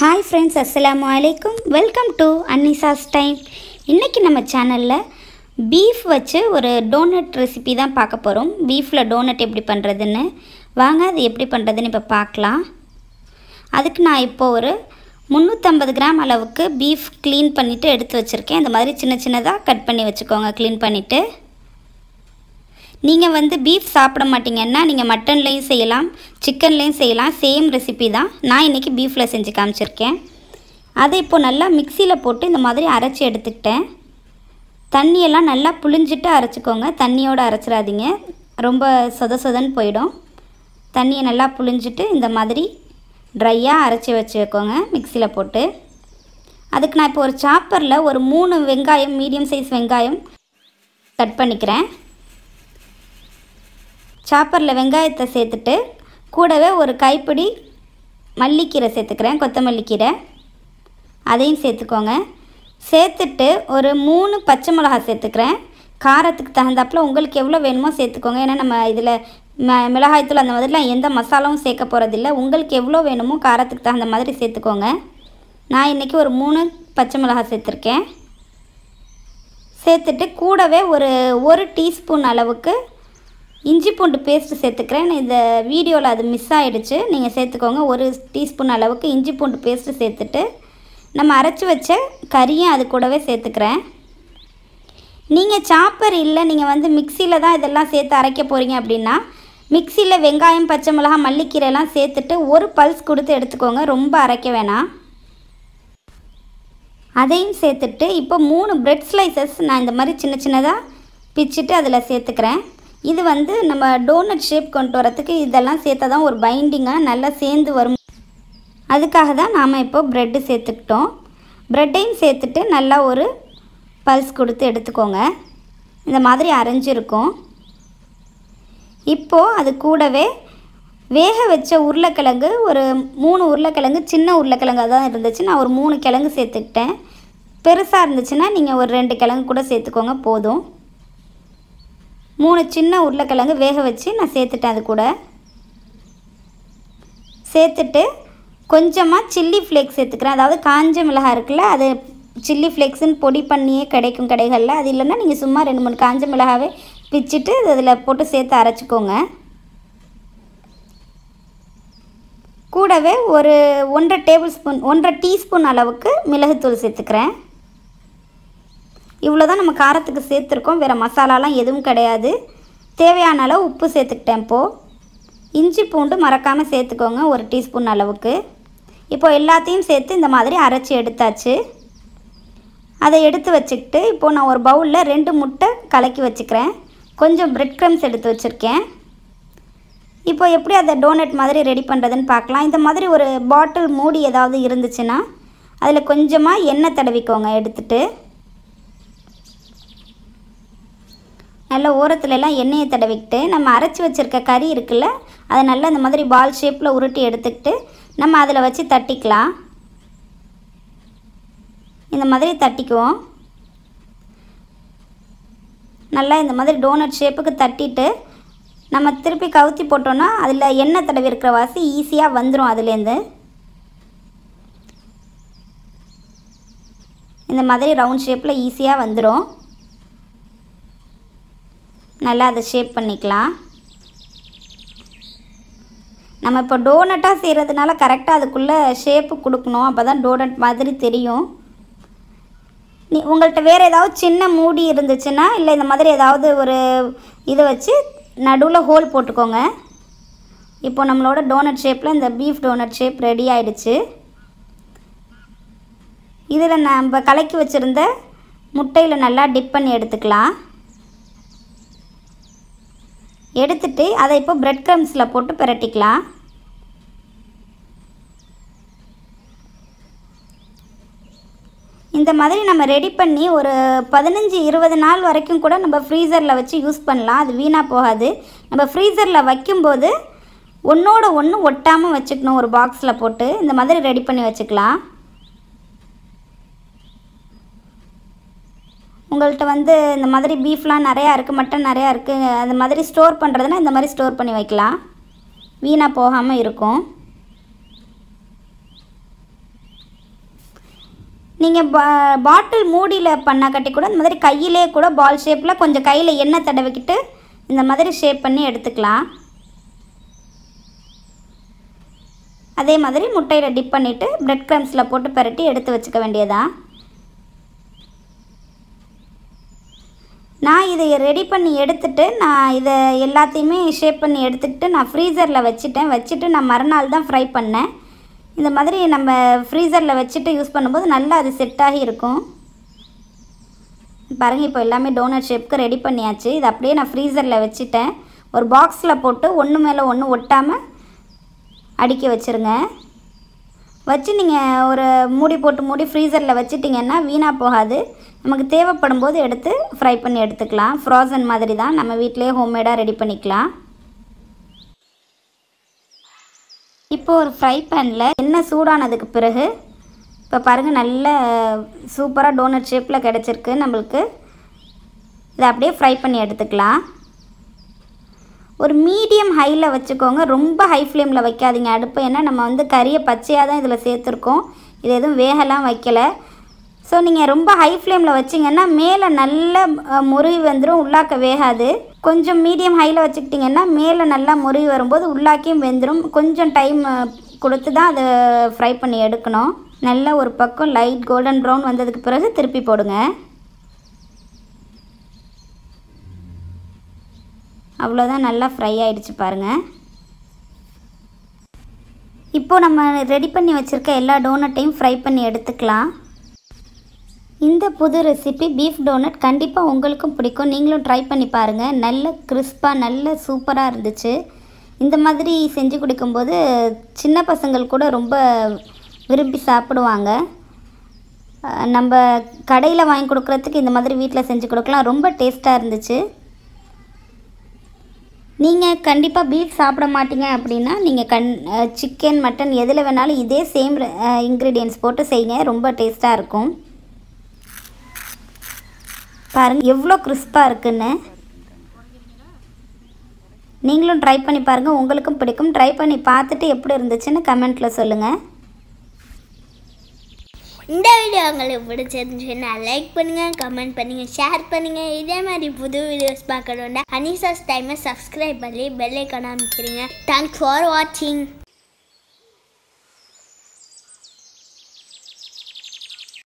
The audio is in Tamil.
ஹாய் ஃப்ரெண்ட்ஸ் அஸ்லாம் வலைக்கும் வெல்கம் டு அன்னிசாஸ் டைம் இன்றைக்கி நம்ம சேனலில் பீஃப் வச்சு ஒரு டோனட் ரெசிபி தான் பார்க்க போகிறோம் பீஃபில் டோனட் எப்படி பண்ணுறதுன்னு வாங்க அது எப்படி பண்ணுறதுன்னு இப்போ பார்க்கலாம் அதுக்கு நான் இப்போ ஒரு முந்நூற்றம்பது கிராம் அளவுக்கு பீஃப் க்ளீன் பண்ணிவிட்டு எடுத்து வச்சுருக்கேன் இந்த மாதிரி சின்ன சின்னதாக கட் பண்ணி வச்சுக்கோங்க க்ளீன் பண்ணிவிட்டு நீங்கள் வந்து பீஃப் சாப்பிட மாட்டிங்கன்னா நீங்கள் மட்டன்லேயும் செய்யலாம் சிக்கன்லேயும் செய்யலாம் சேம் ரெசிபி தான் நான் இன்றைக்கி பீஃபில் செஞ்சு காமிச்சிருக்கேன் அதை இப்போது நல்லா மிக்சியில் போட்டு இந்த மாதிரி அரைச்சி எடுத்துக்கிட்டேன் தண்ணியெல்லாம் நல்லா புளிஞ்சிட்டு அரைச்சிக்கோங்க தண்ணியோடு அரைச்சிடாதீங்க ரொம்ப சொத சொதன்னு போயிடும் தண்ணியை நல்லா புளிஞ்சிட்டு இந்த மாதிரி ட்ரையாக அரைச்சி வச்சு வைக்கோங்க மிக்சியில் போட்டு அதுக்கு நான் இப்போ ஒரு சாப்பரில் ஒரு மூணு வெங்காயம் மீடியம் சைஸ் வெங்காயம் கட் பண்ணிக்கிறேன் சாப்பரில் வெங்காயத்தை சேர்த்துட்டு கூடவே ஒரு கைப்பிடி மல்லிக்கீரை சேர்த்துக்கிறேன் கொத்தமல்லி கீரை அதையும் சேர்த்துக்கோங்க சேர்த்துட்டு ஒரு மூணு பச்சை மிளகா சேர்த்துக்கிறேன் காரத்துக்கு தகுந்தாப்பில் உங்களுக்கு எவ்வளோ வேணுமோ சேர்த்துக்கோங்க ஏன்னா நம்ம இதில் ம மிளகாய்த்தூள் அந்த மாதிரிலாம் எந்த மசாலாவும் சேர்க்க போகிறதில்ல உங்களுக்கு எவ்வளோ வேணுமோ காரத்துக்கு தகுந்த மாதிரி சேர்த்துக்கோங்க நான் இன்றைக்கி ஒரு மூணு பச்சை மிளகா சேர்த்துருக்கேன் சேர்த்துட்டு கூடவே ஒரு ஒரு டீஸ்பூன் அளவுக்கு இஞ்சி பூண்டு பேஸ்ட்டு சேர்த்துக்கிறேன் இந்த வீடியோவில் அது மிஸ் ஆகிடுச்சு நீங்கள் சேர்த்துக்கோங்க ஒரு டீஸ்பூன் அளவுக்கு இஞ்சி பூண்டு பேஸ்ட்டு சேர்த்துட்டு நம்ம அரைச்சி வச்ச கறியும் அது கூடவே சேர்த்துக்கிறேன் நீங்கள் சாப்பர் இல்லை நீங்கள் வந்து மிக்சியில் தான் இதெல்லாம் சேர்த்து அரைக்க போகிறீங்க அப்படின்னா மிக்சியில் வெங்காயம் பச்சை மிளகாய் மல்லிக்கீரைலாம் சேர்த்துட்டு ஒரு பல்ஸ் கொடுத்து எடுத்துக்கோங்க ரொம்ப அரைக்க வேணாம் அதையும் சேர்த்துட்டு இப்போ மூணு பிரெட் ஸ்லைசஸ் நான் இந்த மாதிரி சின்ன சின்னதாக பிச்சுட்டு அதில் சேர்த்துக்கிறேன் இது வந்து நம்ம டோனட் ஷேப் கொண்டு வரத்துக்கு இதெல்லாம் சேர்த்தா தான் ஒரு பைண்டிங்காக நல்லா சேர்ந்து வரும் அதுக்காக தான் நாம் இப்போ ப்ரெட்டு சேர்த்துக்கிட்டோம் ப்ரெட்டையும் சேர்த்துட்டு நல்லா ஒரு பல்ஸ் கொடுத்து எடுத்துக்கோங்க இந்த மாதிரி அரைஞ்சிருக்கும் இப்போது அது கூடவே வேக வச்ச உருளைக்கிழங்கு ஒரு மூணு உருளைக்கிழங்கு சின்ன உருளைக்கிழங்காக தான் இருந்துச்சு நான் ஒரு மூணு கிழங்கு சேர்த்துக்கிட்டேன் பெருசாக இருந்துச்சுன்னா நீங்கள் ஒரு ரெண்டு கிழங்கு கூட சேர்த்துக்கோங்க போதும் மூணு சின்ன உருளைக்கிழங்கு வேக வச்சு நான் சேர்த்துட்டேன் அது கூட சேர்த்துட்டு கொஞ்சமாக சில்லி ஃப்ளேக்ஸ் சேர்த்துக்கிறேன் அதாவது காஞ்ச மிளகாய் இருக்குல்ல அது சில்லி ஃப்ளேக்ஸுன்னு பொடி பண்ணியே கிடைக்கும் கடைகளில் அது இல்லைன்னா நீங்கள் சும்மா ரெண்டு மூணு காஞ்ச மிளகாவே பிச்சுட்டு அதில் போட்டு சேர்த்து அரைச்சிக்கோங்க கூடவே ஒரு ஒன்றரை டேபிள் ஸ்பூன் ஒன்றரை டீஸ்பூன் அளவுக்கு மிளகுத்தூள் சேர்த்துக்கிறேன் இவ்வளோ தான் நம்ம காரத்துக்கு சேர்த்துருக்கோம் வேறு மசாலாலாம் எதுவும் கிடையாது தேவையான அளவு உப்பு சேர்த்துக்கிட்டேன் இப்போது இஞ்சி பூண்டு மறக்காமல் சேர்த்துக்கோங்க ஒரு டீஸ்பூன் அளவுக்கு இப்போ எல்லாத்தையும் சேர்த்து இந்த மாதிரி அரைச்சி எடுத்தாச்சு அதை எடுத்து வச்சுக்கிட்டு இப்போது நான் ஒரு பவுலில் ரெண்டு முட்டை கலக்கி வச்சுக்கிறேன் கொஞ்சம் பிரெட் க்ரம்ஸ் எடுத்து வச்சுருக்கேன் இப்போ எப்படி அதை டோனட் மாதிரி ரெடி பண்ணுறதுன்னு பார்க்கலாம் இந்த மாதிரி ஒரு பாட்டில் மூடி ஏதாவது இருந்துச்சுன்னா அதில் கொஞ்சமாக எண்ணெய் தடவிக்கோங்க எடுத்துகிட்டு நல்லா எல்லாம் எண்ணெயை தடவிக்கிட்டு நம்ம அரைச்சி வச்சுருக்க கறி இருக்குல்ல அதை நல்லா இந்த மாதிரி பால் ஷேப்பில் உருட்டி எடுத்துக்கிட்டு நம்ம அதில் வச்சு தட்டிக்கலாம் இந்த மாதிரி தட்டிக்குவோம் நல்லா இந்த மாதிரி டோனட் ஷேப்புக்கு தட்டிட்டு நம்ம திருப்பி கவுத்தி போட்டோன்னா அதில் எண்ணெய் தடவி இருக்கிற வாசி ஈஸியாக வந்துடும் அதுலேருந்து இந்த மாதிரி ரவுண்ட் ஷேப்பில் ஈஸியாக வந்துடும் நல்லா அதை ஷேப் பண்ணிக்கலாம் நம்ம இப்போ டோனட்டாக செய்கிறதுனால கரெக்டாக அதுக்குள்ளே ஷேப்பு கொடுக்கணும் அப்போ தான் டோனட் மாதிரி தெரியும் நீ உங்கள்கிட்ட வேறு ஏதாவது சின்ன மூடி இருந்துச்சுன்னா இல்லை இந்த மாதிரி ஏதாவது ஒரு இதை வச்சு நடுவில் ஹோல் போட்டுக்கோங்க இப்போ நம்மளோட டோனட் ஷேப்பில் இந்த பீஃப் டோனட் ஷேப் ரெடி ஆயிடுச்சு இதில் நம்ம கலக்கி வச்சுருந்த முட்டையில் நல்லா டிப் பண்ணி எடுத்துக்கலாம் எடுத்துட்டு அதை இப்போ ப்ரெட் க்ரம்ஸில் போட்டு பிரட்டிக்கலாம் இந்த மாதிரி நம்ம ரெடி பண்ணி ஒரு பதினஞ்சு இருபது நாள் வரைக்கும் கூட நம்ம ஃப்ரீசரில் வச்சு யூஸ் பண்ணலாம் அது வீணாக போகாது நம்ம ஃப்ரீசரில் வைக்கும்போது ஒன்றோட ஒன்று ஒட்டாமல் வச்சுக்கணும் ஒரு பாக்ஸில் போட்டு இந்த மாதிரி ரெடி பண்ணி வச்சுக்கலாம் உங்கள்கிட்ட வந்து இந்த மாதிரி பீஃப்லாம் நிறையா இருக்குது மட்டன் நிறையா இருக்குது அது மாதிரி ஸ்டோர் பண்ணுறதுனா இந்த மாதிரி ஸ்டோர் பண்ணி வைக்கலாம் வீணாக போகாமல் இருக்கும் நீங்கள் பா பாட்டில் மூடியில் பண்ணால் கட்டி கூட இந்த மாதிரி கையிலே கூட பால் ஷேப்பில் கொஞ்சம் கையில் எண்ணெய் தடவிக்கிட்டு இந்த மாதிரி ஷேப் பண்ணி எடுத்துக்கலாம் அதே மாதிரி முட்டையில் டிப் பண்ணிவிட்டு ப்ரெட் க்ரம்ஸில் போட்டு பரட்டி எடுத்து வச்சுக்க வேண்டியதான் நான் இதை ரெடி பண்ணி எடுத்துகிட்டு நான் இதை எல்லாத்தையுமே ஷேப் பண்ணி எடுத்துக்கிட்டு நான் ஃப்ரீசரில் வச்சுட்டேன் வச்சுட்டு நான் மறுநாள் தான் ஃப்ரை பண்ணேன் இந்த மாதிரி நம்ம ஃப்ரீசரில் வச்சுட்டு யூஸ் பண்ணும்போது நல்லா அது ஆகி இருக்கும் பாருங்கள் இப்போ எல்லாமே டோனட் ஷேப்புக்கு ரெடி பண்ணியாச்சு இது அப்படியே நான் ஃப்ரீசரில் வச்சுட்டேன் ஒரு பாக்ஸில் போட்டு ஒன்று மேலே ஒன்று ஒட்டாமல் அடிக்க வச்சுருங்க வச்சு நீங்கள் ஒரு மூடி போட்டு மூடி ஃப்ரீசரில் வச்சுட்டிங்கன்னா வீணாக போகாது நமக்கு தேவைப்படும் போது எடுத்து ஃப்ரை பண்ணி எடுத்துக்கலாம் ஃப்ரோசன் மாதிரி தான் நம்ம வீட்டிலே ஹோம்மேடாக ரெடி பண்ணிக்கலாம் இப்போது ஒரு ஃப்ரை பேனில் எண்ணெய் சூடானதுக்கு பிறகு இப்போ பாருங்கள் நல்ல சூப்பராக டோனட் ஷேப்பில் கிடச்சிருக்கு நம்மளுக்கு இதை அப்படியே ஃப்ரை பண்ணி எடுத்துக்கலாம் ஒரு மீடியம் ஹையில் வச்சுக்கோங்க ரொம்ப ஹை ஃப்ளேமில் வைக்காதீங்க அடுப்பு ஏன்னா நம்ம வந்து கறியை பச்சையாக தான் இதில் சேர்த்துருக்கோம் இது எதுவும் வேகலாம் வைக்கலை ஸோ நீங்கள் ரொம்ப ஹை ஃப்ளேமில் வச்சிங்கன்னா மேலே நல்ல முறிவு வந்துடும் உள்ளாக்க வேகாது கொஞ்சம் மீடியம் ஹையில் வச்சுக்கிட்டிங்கன்னா மேலே நல்லா முறிவு வரும்போது உள்ளாக்கியும் வெந்துடும் கொஞ்சம் டைம் கொடுத்து தான் அதை ஃப்ரை பண்ணி எடுக்கணும் நல்லா ஒரு பக்கம் லைட் கோல்டன் ப்ரௌன் வந்ததுக்கு பிறகு திருப்பி போடுங்க அவ்வளோதான் நல்லா ஃப்ரை ஆகிடுச்சு பாருங்கள் இப்போது நம்ம ரெடி பண்ணி வச்சுருக்க எல்லா டோனட்டையும் ஃப்ரை பண்ணி எடுத்துக்கலாம் இந்த புது ரெசிபி பீஃப் டோனட் கண்டிப்பாக உங்களுக்கும் பிடிக்கும் நீங்களும் ட்ரை பண்ணி பாருங்கள் நல்ல கிறிஸ்பாக நல்ல சூப்பராக இருந்துச்சு இந்த மாதிரி செஞ்சு கொடுக்கும்போது சின்ன பசங்கள் கூட ரொம்ப விரும்பி சாப்பிடுவாங்க நம்ம கடையில் வாங்கி கொடுக்குறதுக்கு இந்த மாதிரி வீட்டில் செஞ்சு கொடுக்கலாம் ரொம்ப டேஸ்ட்டாக இருந்துச்சு நீங்கள் கண்டிப்பாக பீஃப் சாப்பிட மாட்டீங்க அப்படின்னா நீங்கள் கண் சிக்கன் மட்டன் எதில் வேணாலும் இதே சேம் இன்க்ரீடியன்ஸ் போட்டு செய்யுங்க ரொம்ப டேஸ்ட்டாக இருக்கும் பாருங்கள் எவ்வளோ கிறிஸ்பாக இருக்குன்னு நீங்களும் ட்ரை பண்ணி பாருங்கள் உங்களுக்கும் பிடிக்கும் ட்ரை பண்ணி பார்த்துட்டு எப்படி இருந்துச்சுன்னு கமெண்ட்டில் சொல்லுங்கள் இந்த வீடியோ உங்களுக்கு பிடிச்சிருந்துச்சுன்னா லைக் பண்ணுங்கள் கமெண்ட் பண்ணுங்கள் ஷேர் பண்ணுங்கள் இதே மாதிரி புது வீடியோஸ் பார்க்கணுன்னா ஹனிசாஸ் டைமை சப்ஸ்கிரைப் பண்ணி பெல்லைக்கான அமைச்சிருங்க தேங்க்ஸ் ஃபார் வாட்சிங்